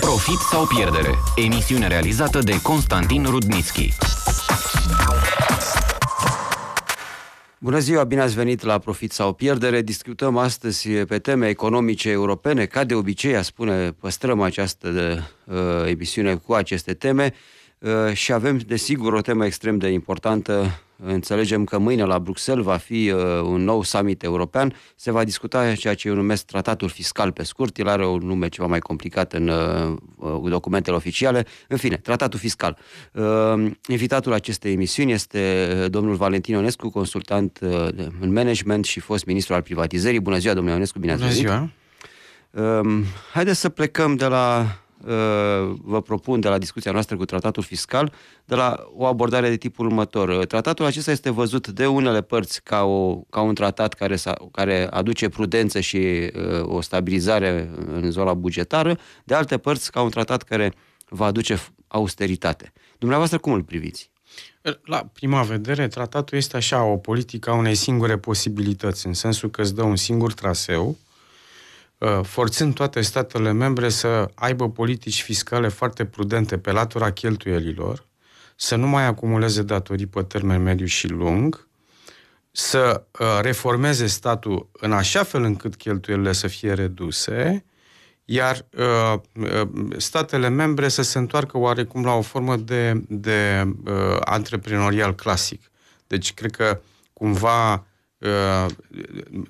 Profit sau pierdere? Emisiune realizată de Constantin Rudnitski. Bună ziua, bine ați venit la Profit sau Pierdere. Discutăm astăzi pe teme economice europene. Ca de obicei, a spune, păstrăm această uh, emisiune cu aceste teme. Uh, Uh, și avem, desigur, o temă extrem de importantă. Înțelegem că mâine la Bruxelles va fi uh, un nou summit european. Se va discuta ceea ce eu numesc tratatul fiscal pe scurt. El are un nume ceva mai complicat în uh, documentele oficiale. În fine, tratatul fiscal. Invitatul acestei emisiuni este domnul Valentin Onescu consultant în management și fost ministru al privatizării. Bună ziua, domnule Onescu bine ați venit! Bună ziua! Um, haideți să plecăm de la Uh, vă propun de la discuția noastră cu tratatul fiscal, de la o abordare de tipul următor. Uh, tratatul acesta este văzut de unele părți ca, o, ca un tratat care, care aduce prudență și uh, o stabilizare în zona bugetară, de alte părți ca un tratat care va aduce austeritate. Dumneavoastră cum îl priviți? La prima vedere, tratatul este așa, o politică a unei singure posibilități, în sensul că îți dă un singur traseu, Uh, forțând toate statele membre să aibă politici fiscale foarte prudente pe latura cheltuielilor, să nu mai acumuleze datorii pe termen mediu și lung, să uh, reformeze statul în așa fel încât cheltuielile să fie reduse, iar uh, statele membre să se întoarcă oarecum la o formă de, de antreprenorial clasic. Deci, cred că cumva Uh,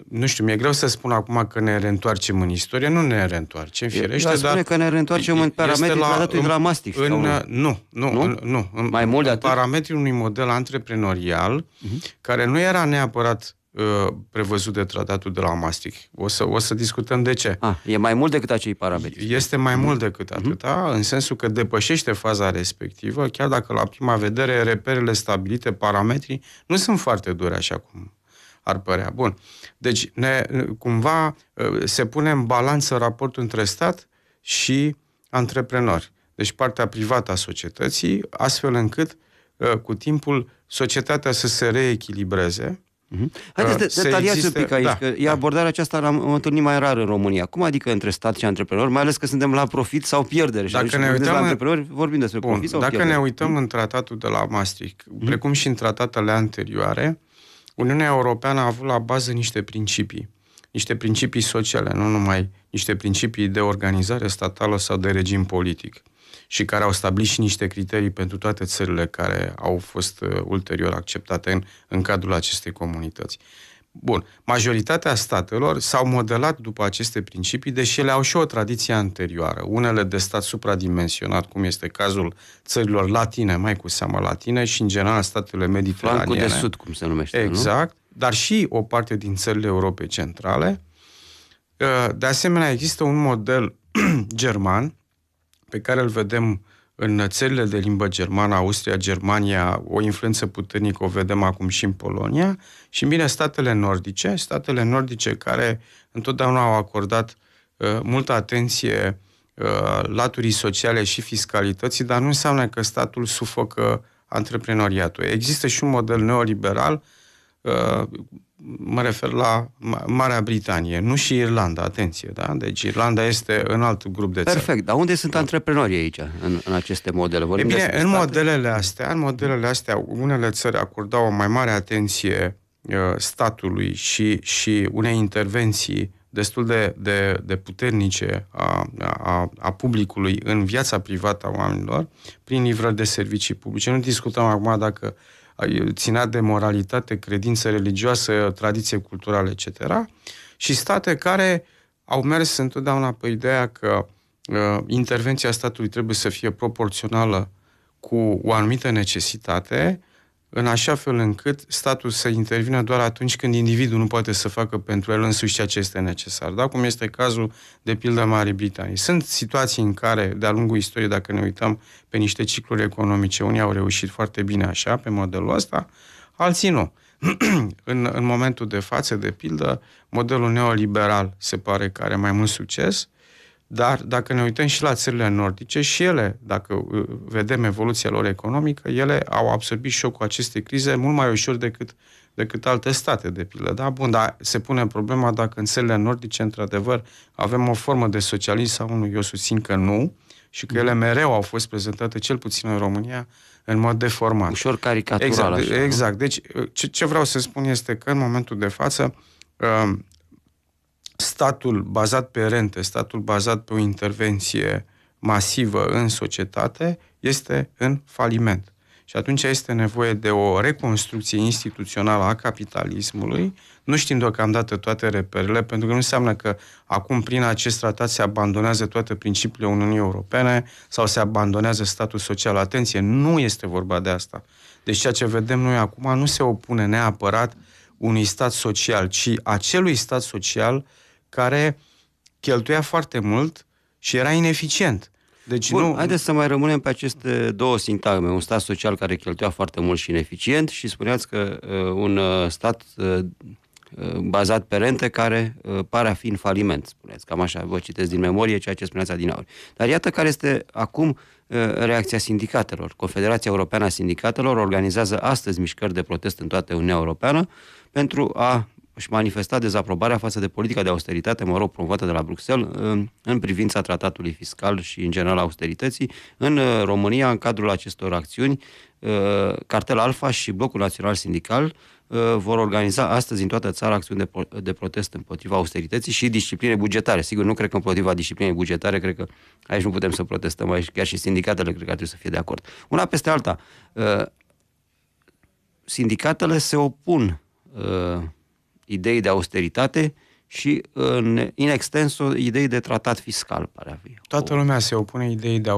nu știu, mi-e greu să spun acum că ne reîntoarcem în istorie, nu ne reîntoarcem, firește, dar... spune că ne reîntoarcem în parametrii la, în, dramastic. În, uh, Nu, nu, nu, în, nu în, Mai mult de atât? parametrii unui model antreprenorial uh-huh. care nu era neapărat uh, prevăzut de tratatul de la Mastic. O să, o să discutăm de ce. Ah, e mai mult decât acei parametri. Este mai mm. mult decât mhm. atâta, mm. în sensul că depășește faza respectivă, chiar dacă la prima vedere reperele stabilite, parametrii, nu sunt foarte dure așa cum ar părea. Bun. Deci, ne, cumva, ă, se pune în balanță raportul între stat și antreprenori. Deci partea privată a societății, astfel încât ă, cu timpul societatea să se reechilibreze. Mhm. Haideți ă, să detaliați un pic aici, da, că da. abordarea aceasta la am întâlnit mai rar în România. Cum adică între stat și antreprenori, mai ales că suntem la profit sau pierdere? Dacă ne uităm la antreprenori, vorbim despre Bun, profit sau dacă pierdere. Dacă ne uităm în tratatul de la Maastricht, mm-hmm. precum și în tratatele anterioare, Uniunea Europeană a avut la bază niște principii, niște principii sociale, nu numai niște principii de organizare statală sau de regim politic și care au stabilit și niște criterii pentru toate țările care au fost uh, ulterior acceptate în, în cadrul acestei comunități. Bun. Majoritatea statelor s-au modelat după aceste principii, deși ele au și o tradiție anterioară. Unele de stat supradimensionat, cum este cazul țărilor latine, mai cu seamă latine, și în general statele mediterane. Flancul de sud, cum se numește, Exact. Nu? Dar și o parte din țările Europei Centrale. Uh, de asemenea, există un model german pe care îl vedem în țările de limbă germană, Austria, Germania, o influență puternică o vedem acum și în Polonia, și bine, statele nordice, statele nordice care întotdeauna au acordat uh, multă atenție uh, laturii sociale și fiscalității, dar nu înseamnă că statul sufocă antreprenoriatul. Există și un model neoliberal uh, mă refer la Marea Britanie, nu și Irlanda, atenție, da? Deci Irlanda este în alt grup de țări. Perfect, dar unde sunt antreprenorii aici, în, în aceste modele? Vorbim e bine, în modelele astea, în modelele astea, unele țări acordau o mai mare atenție uh, statului și, și unei intervenții destul de, de, de puternice a, a, a publicului în viața privată a oamenilor, prin livrări de servicii publice. Nu discutăm acum dacă uh, ținea de moralitate, credință religioasă, tradiție culturală, etc. Și state care au mers întotdeauna pe ideea că uh, intervenția statului trebuie să fie proporțională cu o anumită necesitate în așa fel încât statul să intervină doar atunci când individul nu poate să facă pentru el însuși ceea ce este necesar, da? cum este cazul de pildă Marii Britanii. Sunt situații în care, de-a lungul istoriei, dacă ne uităm pe niște cicluri economice, unii au reușit foarte bine așa, pe modelul ăsta, alții nu. în, în momentul de față, de pildă, modelul neoliberal se pare că are mai mult succes, uh, dar dacă ne uităm și la țările nordice, și ele, dacă uh, vedem evoluția lor economică, ele au absorbit șocul acestei crize mult mai ușor decât, decât alte state, de pildă. Da? Bun, dar se pune problema dacă în țările nordice, într-adevăr, avem o formă de socialism sau nu. Eu susțin că nu și că ele mhm. mereu au fost prezentate, cel puțin în România, în mod deformat. Ușor caricatural. Exact. Așa, exact. Deci, uh, ce, ce vreau să spun este că, în momentul de față, uh, statul bazat pe rente, statul bazat pe o intervenție masivă în societate, este în faliment. Și atunci este nevoie de o reconstrucție instituțională a capitalismului. Nu știm deocamdată toate reperele, pentru că nu înseamnă că acum prin acest tratat se abandonează toate principiile Uniunii Europene sau se abandonează statul social. Atenție, nu este vorba de asta. Deci ceea ce vedem noi acum nu se opune neapărat unui stat social, ci acelui stat social care cheltuia foarte mult și era ineficient. Deci Bun, nu... haideți să mai rămânem pe aceste două sintagme. Un stat social care cheltuia foarte mult și ineficient și spuneați că uh, un uh, stat uh, uh bazat pe rente care uh, pare a fi în faliment, spuneți. Cam așa vă citesc din memorie ceea ce spuneați adinauri. Dar iată care este acum uh, reacția sindicatelor. Confederația Europeană a Sindicatelor organizează astăzi mișcări de protest în toată Uniunea Europeană pentru a își manifesta dezaprobarea față de politica de austeritate, mă rog, promovată de la Bruxelles, în privința tratatului fiscal și, în general, austerității. În uh, România, în cadrul acestor acțiuni, uh, Cartel Alfa și Blocul Național Sindical uh, vor organiza astăzi în toată țara acțiuni de, pro- de protest împotriva austerității și discipline bugetare. Sigur, nu cred că împotriva disciplinei bugetare, cred că aici nu putem să protestăm, aici chiar și sindicatele cred că ar trebui să fie de acord. Una peste alta, sindicatele se opun idei de austeritate și în, in extenso idei de tratat fiscal, pare a fi. Toată lumea se opune idei de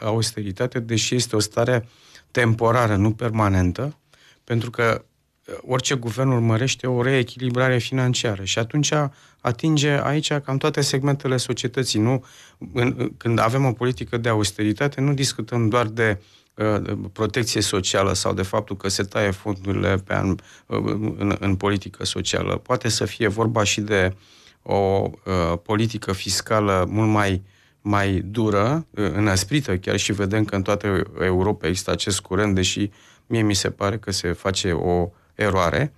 austeritate, deși este o stare temporară, nu permanentă, pentru că uh, orice guvern urmărește o reechilibrare financiară și atunci atinge aici cam toate segmentele societății. Nu? În, când avem o politică de austeritate, nu discutăm doar de Uh, protecție socială sau de faptul că se taie fondurile pe an, uh, în, în politică socială. Poate să fie vorba și de o uh, politică fiscală mult mai mai dură, uh, înăsprită, chiar și vedem că în toată Europa există acest curent, deși mie mi se pare că se face o eroare.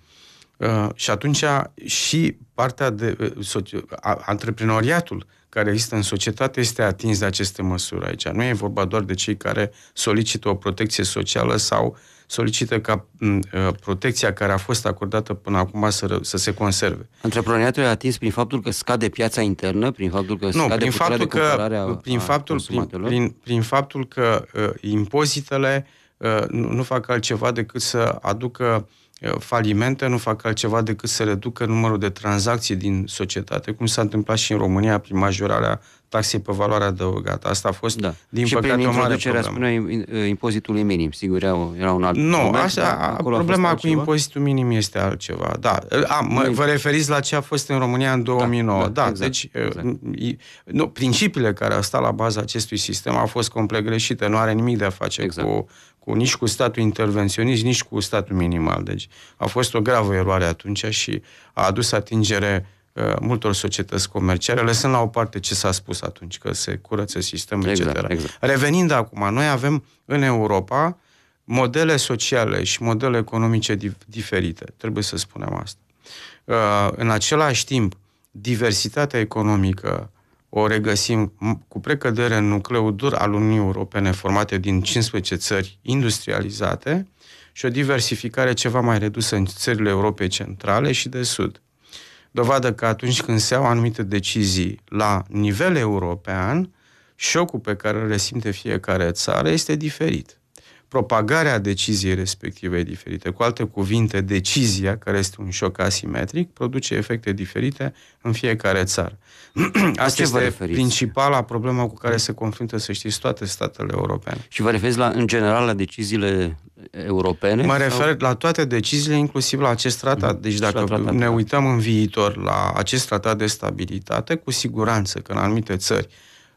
Uh, și atunci și partea de uh, antreprenoriatul care există în societate este atins de aceste măsuri aici. Nu e vorba doar de cei care solicită o protecție socială sau solicită ca mm, uh, protecția care a fost acordată până acum să, să se conserve. Antreprenoriatul e atins prin faptul că scade piața internă, prin faptul că nu, scade prin faptul că, prin, a, faptul, prin, prin, prin faptul că uh, impozitele uh, Uh, nu fac altceva decât să aducă uh, falimente, nu fac altceva decât să reducă numărul de tranzacții din societate, cum s-a întâmplat și în România prin majorarea taxei pe valoare adăugată. Asta a fost, da. din și păcate, prin o mare problemă. spuneai uh, impozitului minim, sigur, era un alt Nu, moment, asta, problema cu altceva? impozitul minim este altceva, da. A, mă, vă referiți la ce a fost în România în 2009. Da, da, da exact, deci exact. Nu, principiile care au stat la baza acestui sistem au fost complet greșite, nu are nimic de a face exact. cu cu, nici cu statul intervenționist, nici cu statul minimal. Deci a fost o gravă eroare atunci și a adus atingere uh, multor societăți comerciale, lăsând la o parte ce s-a spus atunci, că se curăță sistemul, exact, etc. Exact. Revenind acum, noi avem în Europa modele sociale și modele economice dif- diferite, trebuie să spunem asta. Uh, în același timp, diversitatea economică o regăsim cu precădere în nucleul dur al Uniunii Europene formate din 15 țări industrializate și o diversificare ceva mai redusă în țările Europei Centrale și de Sud. Dovadă că atunci când se iau anumite decizii la nivel european, șocul pe care îl resimte fiecare țară este diferit propagarea deciziei respective diferite. Cu alte cuvinte, decizia, care este un șoc asimetric, produce efecte diferite în fiecare țară. Asta este vă principala problemă cu care se confruntă, să știți, toate statele europene. Și vă referiți la, în general la deciziile europene? Mă refer sau? la toate deciziile, inclusiv la acest tratat. Deci dacă tratat, ne da. uităm în viitor la acest tratat de stabilitate, cu siguranță că în anumite țări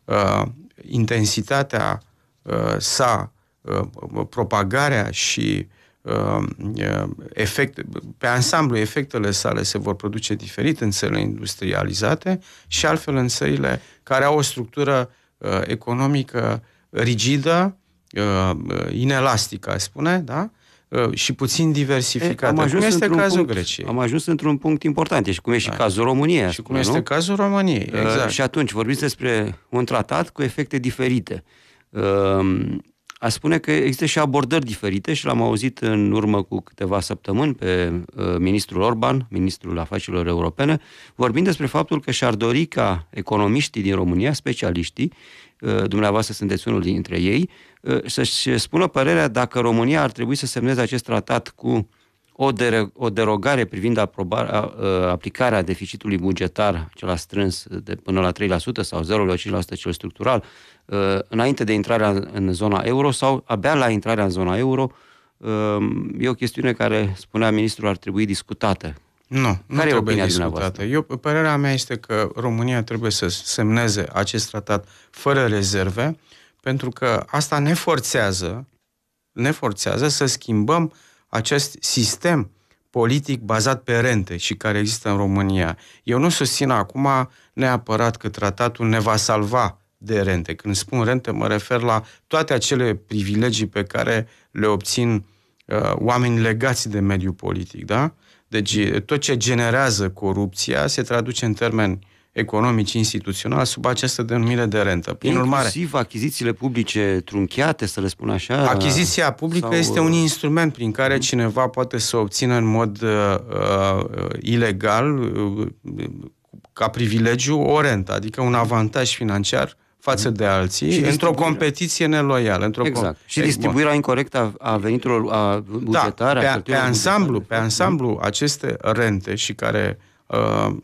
uh, intensitatea uh, sa Uh, propagarea și uh, uh, efect, pe ansamblu efectele sale se vor produce diferit în țările industrializate și altfel în țările care au o structură economică rigidă, inelastică, spune, da? și puțin diversificată. am ajuns cum este cazul punct, Greciei. Am ajuns într-un punct important, și cum e și da. cazul României. Și cum nu? cazul României, exact. Uh, și atunci vorbiți despre un tratat cu efecte diferite. Uh, a spune că există și abordări diferite și l-am auzit în urmă cu câteva săptămâni pe uh, ministrul Orban, ministrul afacerilor europene, vorbind despre faptul că și-ar dori ca economiștii din România, specialiștii, uh, dumneavoastră sunteți unul dintre ei, uh, să-și spună părerea dacă România ar trebui să semneze acest tratat cu o, derog- o derogare privind aprobarea, aplicarea deficitului bugetar, cel strâns de până la 3% sau 0,5% cel structural, ă, înainte de intrarea în zona euro sau abia la intrarea în zona euro, ă, e o chestiune care, spunea ministrul, ar trebui discutată. Nu, Care nu e trebuie discutată. Eu, părerea mea este că România trebuie să semneze acest tratat fără rezerve, pentru că asta ne forțează, ne forțează să schimbăm acest sistem politic bazat pe rente și care există în România. Eu nu susțin acum neapărat că tratatul ne va salva de rente. Când spun rente, mă refer la toate acele privilegii pe care le obțin uh, oameni legați de mediul politic, da? Deci tot ce generează corupția se traduce în termeni economici instituționali sub această denumire de rentă. Prin Inclusiv urmare, achizițiile publice trunchiate, să le spun așa. Achiziția publică sau... este uh, un instrument prin care cineva poate să obțină în mod uh, uh, ilegal uh, uh ca privilegiu o rentă, adică un avantaj financiar față de alții, într-o competiție neloială. Într-o exact. Com- și distribuirea bon. incorrectă a, a veniturilor a bugetare. Da, pe, a, pe ansamblu, bugetare. pe da. ansamblu aceste rente și care uh,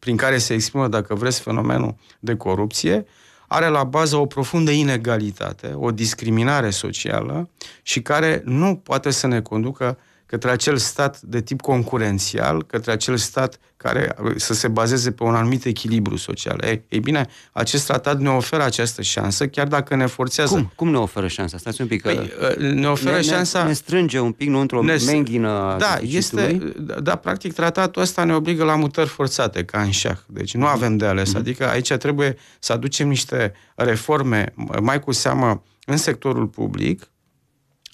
prin care se exprimă, dacă vreți, fenomenul de corupție, are la bază o profundă inegalitate, o discriminare socială și care nu poate să ne conducă către acel stat de tip concurențial, către acel stat care uh, să se bazeze pe un anumit echilibru social. Ei, ei bine, acest tratat ne oferă această șansă, chiar dacă ne forțează. Cum, Cum ne oferă șansa? Stați un pic. Păi, uh, uh, ne oferă ne, șansa... Ne strânge un pic, nu într-o ne... menghină Da, este, da, practic tratatul ăsta ne obligă la mutări forțate, ca în șah. Deci nu avem de ales. Mhm. Adică aici trebuie să aducem niște reforme, mai cu seamă, în sectorul public,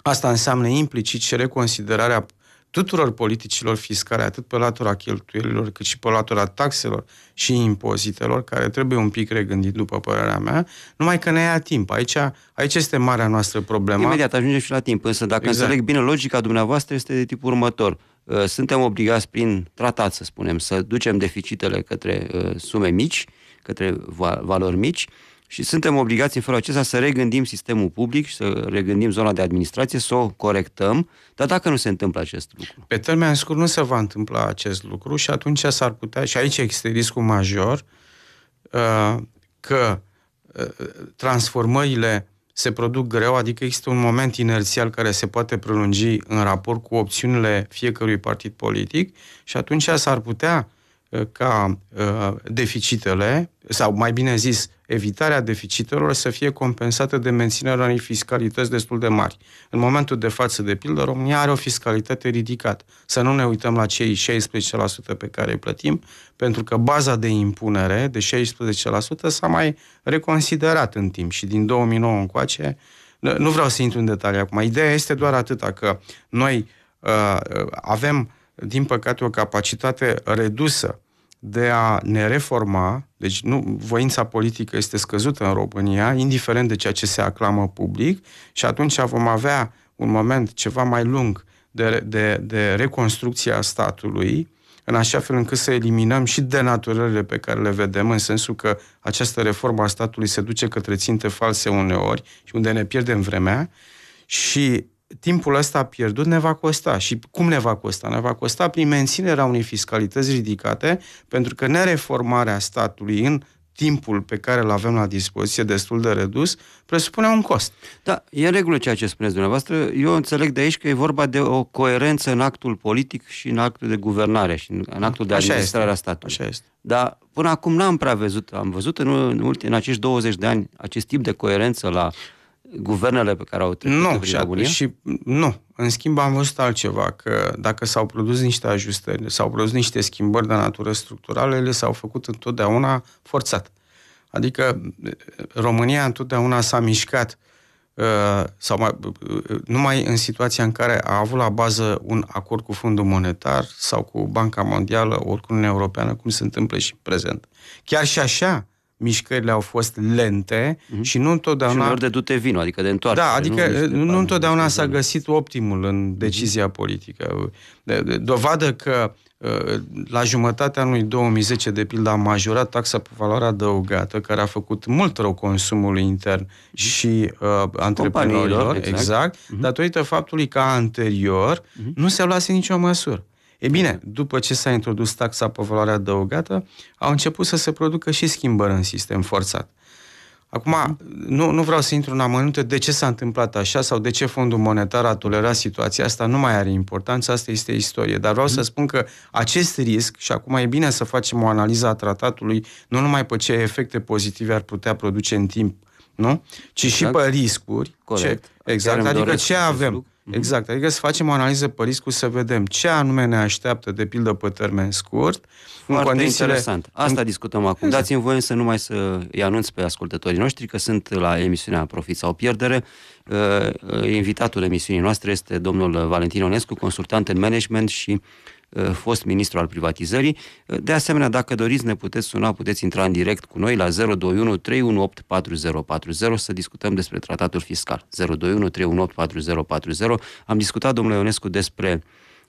Asta înseamnă implicit și reconsiderarea tuturor politicilor fiscale, atât pe latura cheltuielilor, cât și pe latura taxelor și impozitelor, care trebuie un pic regândit, după părerea mea, numai că ne ia timp. Aici, aici este marea noastră problemă. Imediat ajungem și la timp, însă dacă exact. înțeleg bine, logica dumneavoastră este de tipul următor. Uh, suntem obligați prin tratat, să spunem, să ducem deficitele către uh, sume mici, către valori mici, și suntem obligați în felul acesta să regândim sistemul public și să regândim zona de administrație, să o corectăm, dar dacă nu se întâmplă acest lucru. Pe termen scurt nu se va întâmpla acest lucru și atunci s-ar putea, și aici există riscul major, uh, că uh, transformările se produc greu, adică există un moment inerțial care se poate prelungi în raport cu opțiunile fiecărui partid politic și atunci s-ar putea uh, ca deficitele, sau mai bine zis, evitarea deficitelor să fie compensată de menținerea unei fiscalități destul de mari. În momentul de față, de pildă, România are o fiscalitate ridicată. Să nu ne uităm la cei 16% pe care îi plătim, pentru că baza de impunere de 16% s-a mai reconsiderat în timp și din 2009 încoace. Nu vreau să intru în detalii acum. Ideea este doar atâta că noi uh, uh avem, din păcate, o capacitate redusă de a ne reforma, deci nu, voința politică este scăzută în România, indiferent de ceea ce se aclamă public, și atunci vom avea un moment ceva mai lung de, de, de reconstrucție a statului, în așa fel încât să eliminăm și denaturările pe care le vedem, în sensul că această reformă a statului se duce către ținte false uneori și unde ne pierdem vremea și timpul ăsta pierdut ne va costa. Și cum ne va costa? Ne va costa prin menținerea unei fiscalități ridicate, pentru că nereformarea statului în timpul pe care îl avem la dispoziție destul de redus, presupune un cost. Da, e în regulă ceea ce spuneți dumneavoastră. Eu înțeleg de aici că e vorba de o coerență în actul politic și în actul de guvernare și în actul de Așa administrare este. a statului. Așa este. Dar până acum n-am prea văzut. Am văzut în, în, ultim, în acești 20 de ani acest tip de coerență la guvernele pe care au trecut nu, prin și, România? și Nu. În schimb am văzut altceva, că dacă s-au produs niște ajustări, s-au produs niște schimbări de natură structurală, ele s-au făcut întotdeauna forțat. Adică eh, România întotdeauna s-a mișcat eh, sau mai, eh, numai în situația în care a avut la bază un acord cu Fondul Monetar sau cu Banca Mondială, oricum în Europeană, cum se întâmplă și în prezent. Chiar și așa, mișcările au fost lente mm-hmm. și nu întotdeauna... Și de dute vino, adică de întoarce. Da, adică nu, nu întotdeauna s-a găsit optimul în mhm. decizia mm-hmm. politică. De, de, dovadă că uh, la jumătatea anului 2010, de pildă, a majorat taxa pe valoare adăugată, care a făcut mult rău consumului intern mhm. și uh, antreprenorilor, exact, exact mm-hmm. datorită faptului că anterior mm-hmm. nu se luase nicio măsură. E bine, exact. după ce s-a introdus taxa pe valoare adăugată, au început să se producă și schimbări în sistem forțat. Acum, mhm. nu, nu vreau să intru în amănunte de ce s-a întâmplat așa sau de ce Fondul Monetar a tolerat situația asta, nu mai are importanță, asta este istorie. Dar vreau să mhm. spun că acest risc, și acum e bine să facem o analiză a tratatului, nu numai pe ce efecte pozitive ar putea produce în timp nu? Ci exact. și pe riscuri. Corect. Ce, exact, Chiar adică ce avem. Lucru. Mhm. Exact, adică să facem o analiză pe riscuri, să vedem ce anume ne așteaptă, de pildă, pe termen scurt. Foarte în condițiile... interesant. Asta în... discutăm acum. Exact. Dați-mi voie să nu mai să îi anunț pe ascultătorii noștri că sunt la emisiunea Profit sau Pierdere. Uh, uh, invitatul emisiunii noastre este domnul Valentin Onescu, consultant în management și uh, Uh, fost ministru al privatizării. Uh, de asemenea, dacă doriți, ne puteți suna, puteți intra în direct cu noi la 021 318 4040 să discutăm despre tratatul fiscal. 021 318 4040. Am discutat, domnule Ionescu, despre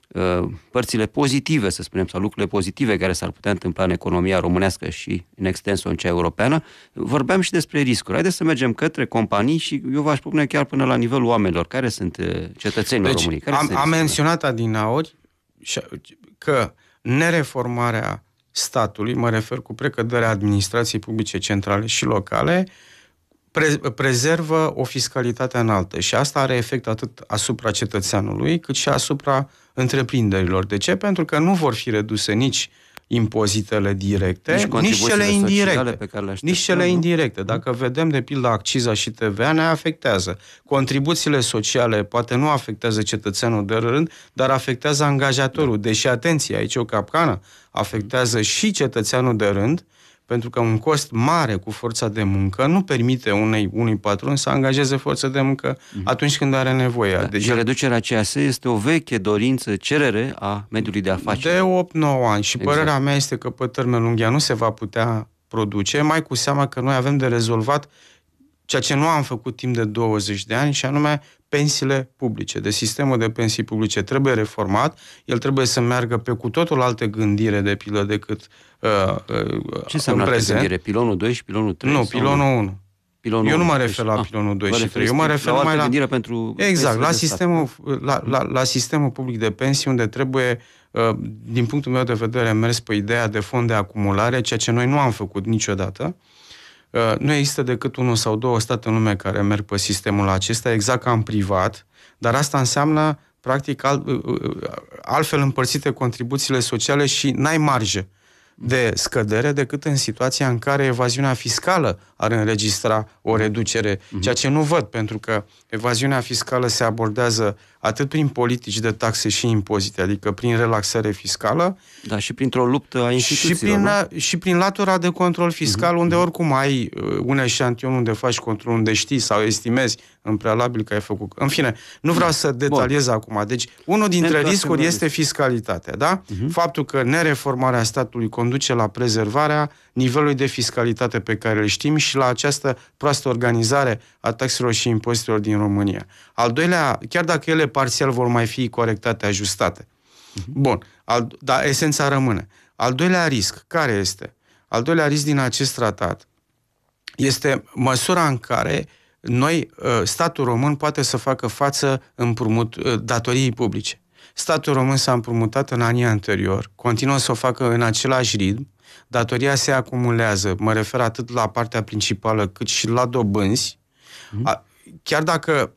uh, părțile pozitive, să spunem, sau lucrurile pozitive care s-ar putea întâmpla în economia românească și în extensul în cea europeană, vorbeam și despre riscuri. Haideți să mergem către companii și eu v-aș pune chiar până la nivelul oamenilor, care sunt cetățenii deci, românii. Care am, am menționat adinaori că nereformarea statului, mă refer cu precăderea administrației publice centrale și locale, prezervă o fiscalitate înaltă și asta are efect atât asupra cetățeanului cât și asupra întreprinderilor. De ce? Pentru că nu vor fi reduse nici uh, impozitele directe, nici, nici cele indirecte. Pe care le așteptăm, nici cele nu? indirecte. Dacă vedem, de pildă, acciza și TVA ne afectează. Contribuțiile sociale poate nu afectează cetățeanul de rând, dar afectează angajatorul. Deși, atenție, aici e o capcană, afectează și cetățeanul de rând, uh, pentru că un cost mare cu forța de muncă nu permite unei, unui patron să angajeze forță de muncă mm-hmm. atunci când are nevoie. Da. Deci, și reducerea CAS este o veche dorință, cerere a mediului de afaceri. De 8-9 ani și exact. părerea mea este că pe termen lung ea nu se va putea produce, mai cu seama că noi avem de rezolvat ceea ce nu am făcut timp de 20 de ani, și anume pensiile publice. De deci sistemul de pensii publice trebuie reformat, el trebuie să meargă pe cu totul alte gândire de pilă decât uh, uh, Ce înseamnă în prezent. gândire? Pilonul 2 și pilonul 3? Nu, pilonul 1. Pilonul eu nu mă refer la ah, pilonul 2 și 3, eu mă refer la mai la... pentru exact, la sistemul, la, la, la sistemul public de pensii, unde trebuie, uh, din punctul meu de vedere, mers pe ideea de fond de acumulare, ceea ce noi nu am făcut niciodată. Uh, Uh, nu există decât unul sau două state în lume care merg pe sistemul acesta, exact ca în privat, dar asta înseamnă, practic, alt, uh, uh, altfel împărțite contribuțiile sociale și n-ai marjă de scădere decât în situația în care evaziunea fiscală ar înregistra o mhm. reducere, uh-huh. ceea ce nu văd, pentru că evaziunea fiscală se abordează atât prin politici de taxe și impozite, adică prin relaxare fiscală. Da, și printr-o luptă a instituțiilor. Și prin, nu? și prin latura de control fiscal, uh-huh. unde oricum ai uh, un eșantion unde faci control, unde știi sau estimezi în prealabil că ai făcut. În fine, nu vreau da. să detaliez Bun. acum. Deci, unul dintre riscuri este fiscalitatea, da? Uh-huh. Faptul că nereformarea statului conduce la prezervarea nivelului de fiscalitate pe care îl știm și la această proastă organizare a taxelor și impozitelor din România. Al doilea, chiar dacă ele parțial vor mai fi corectate, ajustate. Mhm. Bun, al, dar esența rămâne. Al doilea risc, care este? Al doilea risc din acest tratat este măsura în care noi, ă, statul român, poate să facă față împrumut ă, datoriei publice. Statul român s-a împrumutat în anii anterior, continuă să o facă în același ritm, datoria se acumulează, mă refer atât la partea principală cât și la dobânzi, mm-hmm. a, chiar dacă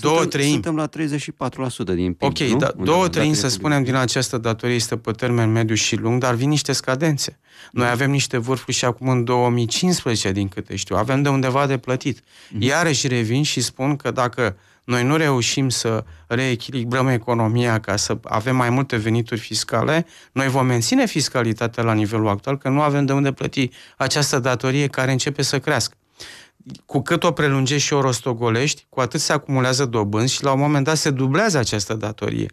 două treimi... Suntem la 34% din PIB, Ok, da, nu? da, două treimi, să spunem, din această datorie este pe termen mediu și lung, dar vin niște scadențe. Noi mhm. avem niște vârfuri și acum în 2015, din câte știu. Avem de undeva de plătit. Mhm. Iarăși revin și spun că dacă uh, noi nu reușim să reechilibrăm economia ca să avem mai multe venituri fiscale, noi vom menține fiscalitatea la nivelul actual, că nu avem de unde plăti această datorie care începe să crească. Cu cât o prelungești și o rostogolești, cu atât se acumulează dobânzi și la un moment dat se dublează această datorie.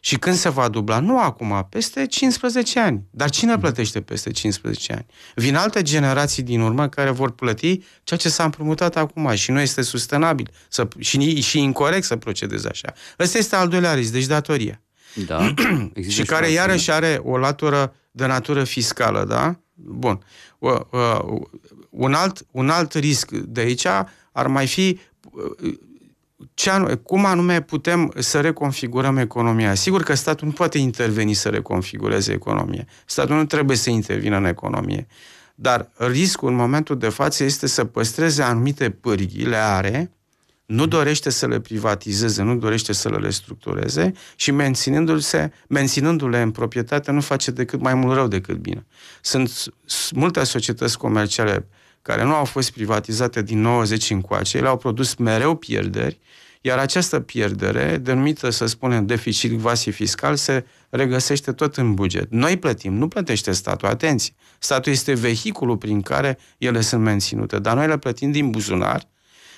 Și când se va dubla? Nu acum, peste 15 ani. Dar cine mm. plătește peste 15 ani? Vin alte generații din urmă care vor plăti ceea ce s-a împrumutat acum și nu este sustenabil să, și, și incorrect să procedezi așa. Ăsta este al doilea risc, deci datoria. Da. și care iarăși are o latură de natură fiscală, da? Bun. un alt, un alt risc de aici ar mai fi ce anume, cum anume putem să reconfigurăm economia. Sigur că statul nu poate interveni să reconfigureze economia. Statul nu trebuie să intervină în economie. Dar riscul în momentul de față este să păstreze anumite pârghii, le are, nu dorește să le privatizeze, nu dorește să le restructureze și menținându-le, menținându-le în proprietate nu face decât mai mult rău decât bine. Sunt multe societăți comerciale care nu au fost privatizate din 90 încoace, ele au produs mereu pierderi, iar această pierdere, denumită, să spunem, deficit vasi fiscal, se regăsește tot în buget. Noi plătim, nu plătește statul, atenție. Statul este vehiculul prin care ele sunt menținute, dar noi le plătim din buzunar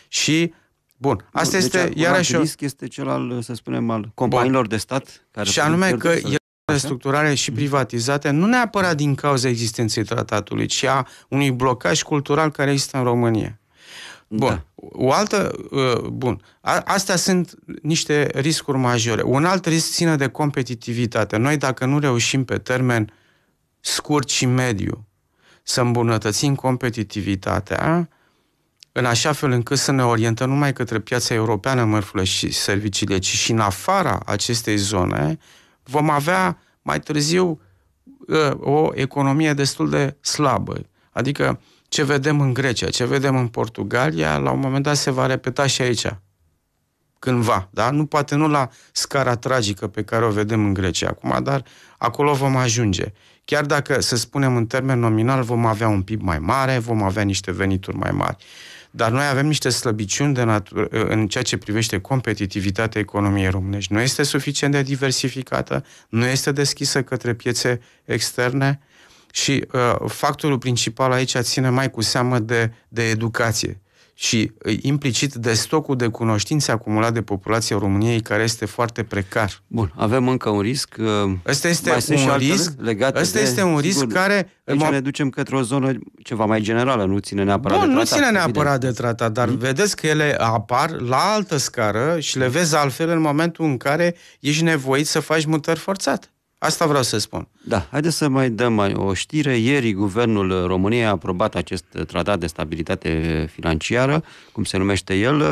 și Bun, asta deci, este iarăși... risc este cel al, să spunem, al companiilor Bun. de stat? Care și anume că restructurare și privatizate, nu neapărat din cauza existenței tratatului, ci a unui blocaj cultural care există în România. Bun. Da. O altă. Uh, bun. astea sunt niște riscuri majore. Un alt risc ține de competitivitate. Noi, dacă nu reușim pe termen scurt și mediu să îmbunătățim competitivitatea, în așa fel încât să ne orientăm numai către piața europeană mărfurile și serviciile, ci și în afara acestei zone, vom avea mai târziu uh, o economie destul de slabă. Adică ce vedem în Grecia, ce vedem în Portugalia, la un moment dat se va repeta și aici, cândva, da? Nu poate nu la scara tragică pe care o vedem în Grecia acum, dar acolo vom ajunge. Chiar dacă, să spunem în termen nominal, vom avea un PIB mai mare, vom avea niște venituri mai mari. Uh, dar noi avem niște slăbiciuni de natură în ceea ce privește competitivitatea economiei românești. Nu este suficient de diversificată, nu este deschisă către piețe externe și uh, factorul principal aici ține mai cu seamă de, de educație și implicit de stocul de cunoștințe acumulat de populația României, care este foarte precar. Bun, avem încă un risc. Uh, ăsta este un risc, legat ăsta de, este un risc care... Aici ne ducem către o zonă ceva mai generală, nu ține neapărat Bun, de tratat. nu ține neapărat evident. de tratat, dar mm vedeți că ele apar la altă scară și le vezi altfel în momentul în care ești nevoit să faci mutări forțate. Asta vreau să spun. Da, haideți să mai dăm mai o știre. Ieri, Guvernul României a aprobat acest tratat de stabilitate financiară, cum se numește el.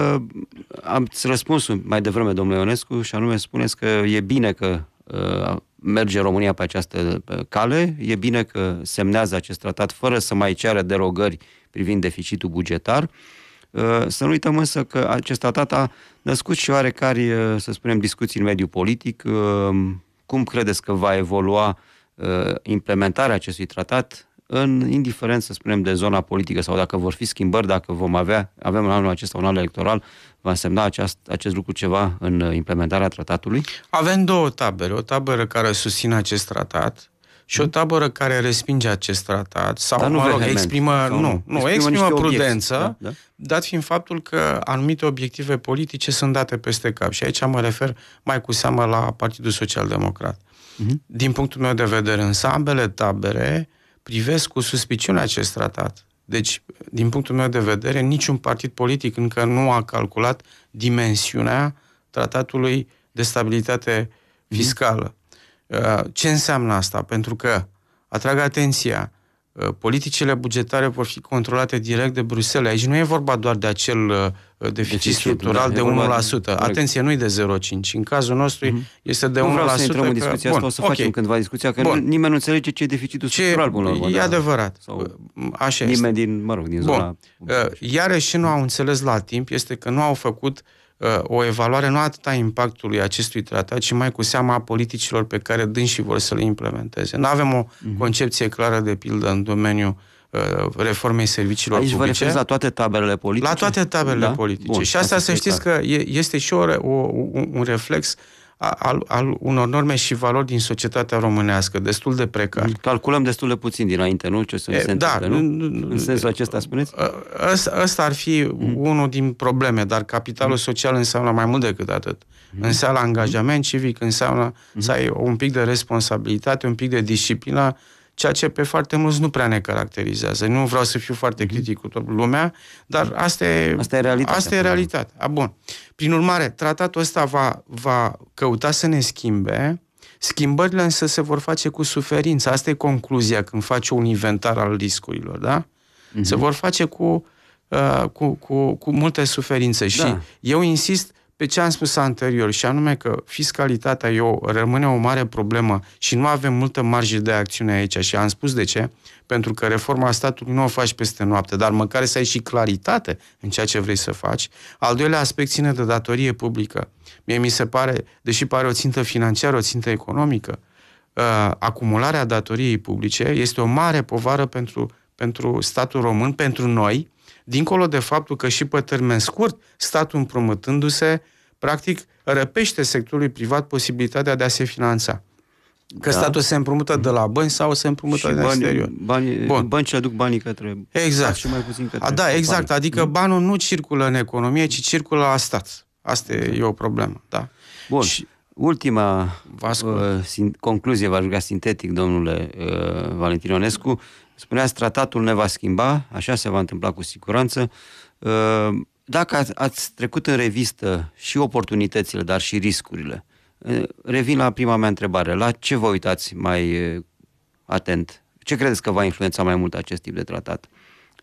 Ați răspuns mai devreme, domnule Ionescu, și anume spuneți că e bine că uh, merge România pe această cale, e bine că semnează acest tratat fără să mai ceară derogări privind deficitul bugetar. Uh, să nu uităm însă că acest tratat a născut și oarecare, să spunem, discuții în mediul politic, uh, cum credeți că va evolua uh, implementarea acestui tratat, în, indiferent, să spunem, de zona politică sau dacă vor fi schimbări, dacă vom avea, avem în anul acesta un an electoral, va însemna aceast, acest lucru ceva în uh, implementarea tratatului? Avem două tabere. O tabără care susține acest tratat, și o tabără care respinge acest tratat sau, dar nu mă rog, vehement, exprimă, sau nu, nu, exprimă, exprimă prudență, obiecti, da? Da? dat fiind faptul că anumite obiective politice sunt date peste cap. Și aici mă refer mai cu seamă la Partidul Social Democrat. Uh-huh. Mhm. Din punctul meu de vedere, însă ambele tabere privesc cu suspiciune acest tratat. Deci, din punctul meu de vedere, niciun partid politic încă nu a calculat dimensiunea tratatului de stabilitate mhm. fiscală. Uh, ce înseamnă asta? Pentru că, atrag atenția, uh, politicile bugetare vor fi controlate direct de Bruxelles. Aici nu e vorba doar de acel uh, deficit deficit da, structural de 1%. De... Atenție, nu e de 0,5. În cazul nostru mm-hmm. este de nu 1%. Nu vreau să intrăm că... în discuția Bun, asta, o să okay. facem cândva discuția, că Bun. nimeni nu înțelege ce e deficitul ce... structural bun. E da. adevărat. Sau mm, Așa nimeni este. din, mă rog, din Bun. zona... Iarăși nu au înțeles la timp este că nu au făcut uh, Uh, o evaluare nu atât a impactului acestui tratat, ci mai cu seama a politicilor pe care dânsii vor să le implementeze. Nu avem o mhm. concepție clară, de pildă, în domeniul uh, reformei serviciilor Aici publice. Aici vă la toate taberele politice? La toate taberele da? politice. Bun, și asta să știți clar. că este și o, o, un reflex uh, al, al unor norme și valori din societatea românească, destul de precar. Calculăm destul de puțin dinainte, nu? Ce se da, nu? În sensul acesta, spuneți? Ăsta ar fi mm. unul din probleme, dar capitalul mm. social înseamnă mai mult decât atât. Mm. Înseamnă angajament civic, înseamnă mm. să ai un pic de responsabilitate, un pic de disciplină, ceea ce pe foarte mulți nu prea ne caracterizează. Nu vreau să fiu foarte mhm. critic cu toată lumea, dar asta e, asta e realitatea. Asta e realitatea. A, bun. Prin urmare, tratatul ăsta va, va căuta să ne schimbe, schimbările însă se vor face cu suferință. Asta e concluzia când faci un inventar al riscurilor, da? Uh-huh. Se vor face cu, uh, cu, cu, cu multe suferințe da. și eu insist pe ce am spus anterior, și anume că fiscalitatea eu rămâne o mare problemă și nu avem multă marjă de acțiune aici. Și am spus de ce, pentru că reforma statului nu o faci peste noapte, dar măcar să ai și claritate în ceea ce vrei să faci. Al doilea aspect ține de datorie publică. Mie mi se pare, deși pare o țintă financiară, o țintă economică, uh, acumularea datoriei publice este o mare povară pentru, pentru statul român, pentru noi, dincolo de faptul că și pe termen scurt, statul împrumutându-se, practic răpește sectorului privat posibilitatea de a se finanța. Că da. statul se împrumută de la bani sau se împrumută de bani, exterior. Bani, Bun. Băncile aduc banii către exact. și mai puțin către... A, da, exact. Banii. Adică mm. banul nu circulă în economie, ci circulă la stat. Asta exact. e o problemă. Da. Bun. Și, Ultima uh, sin- concluzie v-aș ruga sintetic, domnule uh, Valentin Onescu. Spuneați, tratatul ne va schimba, așa se va întâmpla cu siguranță. Uh, dacă ați, ați trecut în revistă și oportunitățile, dar și riscurile, uh, revin la prima mea întrebare. La ce vă uitați mai uh, atent? Ce credeți că va influența mai mult acest tip de tratat?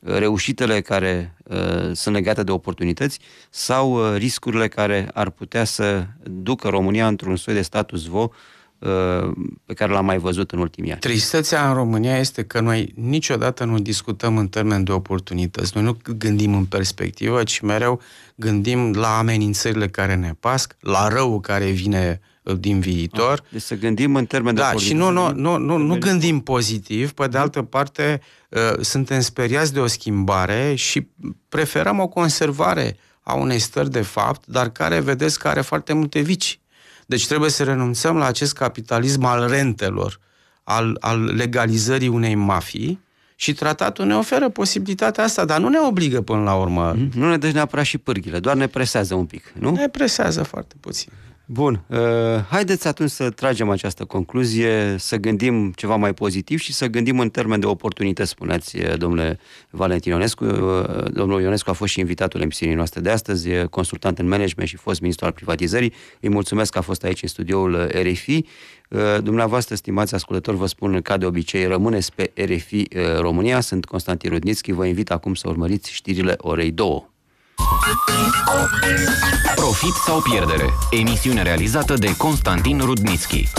reușitele care uh, sunt legate de oportunități sau uh, riscurile care ar putea să ducă România într-un soi de status quo uh, pe care l-am mai văzut în ultimii ani. Tristețea în România este că noi niciodată nu discutăm în termen de oportunități. Noi nu gândim în perspectivă, ci mereu gândim la amenințările care ne pasc, la răul care vine uh, din viitor. Ah, deci să gândim în termen de Da, și nu, nu, nu, nu, nu gândim pozitiv, pe de altă parte Uh, suntem speriați de o schimbare și preferăm o conservare a unei stări de fapt, dar care vedeți că are foarte multe vici. Deci trebuie să renunțăm la acest capitalism al rentelor, al, al legalizării unei mafii și tratatul ne oferă posibilitatea asta, dar nu ne obligă până la urmă. Mhm. Nu ne dă neapărat și pârghile, doar ne presează un pic, nu? Ne presează foarte puțin. Bun. Uh, haideți atunci să tragem această concluzie, să gândim ceva mai pozitiv și să gândim în termen de oportunități, spuneați, uh, domnule Valentin Ionescu. Uh, domnul Ionescu a fost și invitatul emisiunii noastre de astăzi, consultant în management și fost ministru al privatizării. Îi mulțumesc că a fost aici în studioul uh, RFI. Uh, dumneavoastră, stimați ascultători, vă spun ca de obicei, rămâneți pe RFI uh, România. Sunt Constantin Rudnitski, vă invit acum să urmăriți știrile orei 2. Profit sau pierdere? Emisiune realizată de Constantin Rudnitski.